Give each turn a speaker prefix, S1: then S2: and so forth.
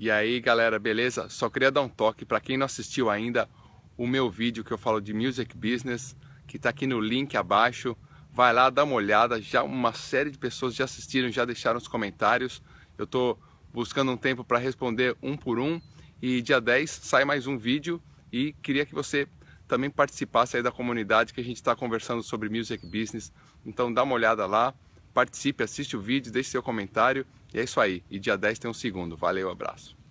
S1: E aí, galera, beleza? Só queria dar um toque para quem não assistiu ainda o meu vídeo que eu falo de music business, que está aqui no link abaixo. Vai lá, dá uma olhada. Já uma série de pessoas já assistiram, já deixaram os comentários. Eu estou buscando um tempo para responder um por um. E dia 10 sai mais um vídeo e queria que você também participasse aí da comunidade que a gente está conversando sobre music business. Então dá uma olhada lá participe, assiste o vídeo, deixe seu comentário. E é isso aí. E dia 10 tem um segundo. Valeu, abraço.